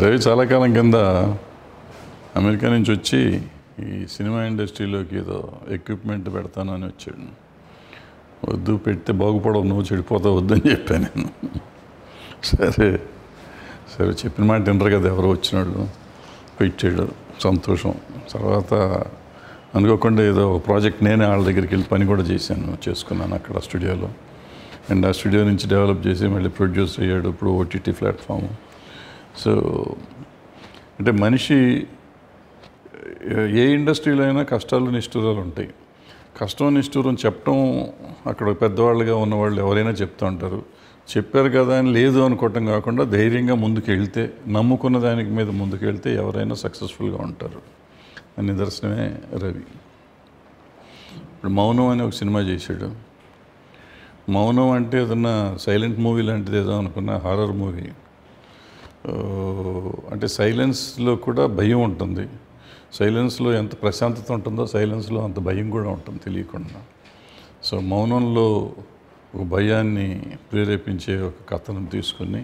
రవి చాలా కాలం కింద అమెరికా నుంచి వచ్చి ఈ సినిమా ఇండస్ట్రీలోకి ఏదో ఎక్విప్మెంట్ పెడతానని వచ్చాడు వద్దు పెడితే బాగుపడవు నువ్వు చెడిపోతావు వద్దని చెప్పాను నేను సరే సరే చెప్పిన మాట వినరు కదా ఎవరు వచ్చినాడు పెట్టాడు సంతోషం తర్వాత అనుకోకుండా ఏదో ఒక ప్రాజెక్ట్ నేనే వాళ్ళ దగ్గరికి వెళ్ళి పని కూడా చేశాను చేసుకున్నాను అక్కడ స్టూడియోలో అండ్ ఆ స్టూడియో నుంచి డెవలప్ చేసి మళ్ళీ ప్రొడ్యూస్ అయ్యాడు ఇప్పుడు ఓటీటీ ప్లాట్ఫామ్ సో అంటే మనిషి ఏ ఇండస్ట్రీలో అయినా కష్టాలు నిష్ఠూరాలు ఉంటాయి కష్టం నిష్ఠూరం చెప్పడం అక్కడ పెద్దవాళ్ళుగా ఉన్నవాళ్ళు ఎవరైనా చెప్తూ ఉంటారు చెప్పారు కదా అని లేదు అనుకోవటం కాకుండా ధైర్యంగా ముందుకు వెళ్తే నమ్ముకున్న దానికి మీద ముందుకు వెళ్తే ఎవరైనా సక్సెస్ఫుల్గా ఉంటారు నిదర్శనమే రవి ఇప్పుడు మౌనం అని ఒక సినిమా చేశాడు మౌనం అంటే ఏదన్నా సైలెంట్ మూవీ లాంటిది ఏదో అనుకున్న హారర్ మూవీ అంటే సైలెన్స్లో కూడా భయం ఉంటుంది సైలెన్స్లో ఎంత ప్రశాంతత ఉంటుందో సైలెన్స్లో అంత భయం కూడా ఉంటుంది తెలియకుండా సో మౌనంలో ఒక భయాన్ని ప్రేరేపించే ఒక కథనం తీసుకుని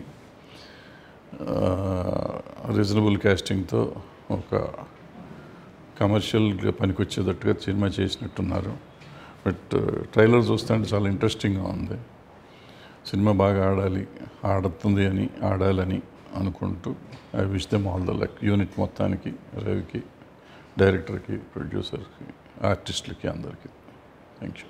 రీజనబుల్ క్యాస్టింగ్తో ఒక కమర్షియల్గా పనికొచ్చేటట్టుగా సినిమా చేసినట్టున్నారు బట్ ట్రైలర్ చూస్తుంటే చాలా ఇంట్రెస్టింగ్గా ఉంది సినిమా బాగా ఆడాలి ఆడుతుంది అని ఆడాలని అనుకుంటూ I wish them all the luck unit మొత్తానికి రవికి డైరెక్టర్కి ప్రొడ్యూసర్కి ఆర్టిస్టులకి అందరికీ థ్యాంక్ యూ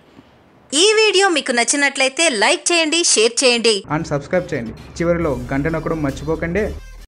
ఈ వీడియో మీకు నచ్చినట్లయితే లైక్ చేయండి షేర్ చేయండి అండ్ సబ్స్క్రైబ్ చేయండి చివరిలో గంటనొక్కడం మర్చిపోకండి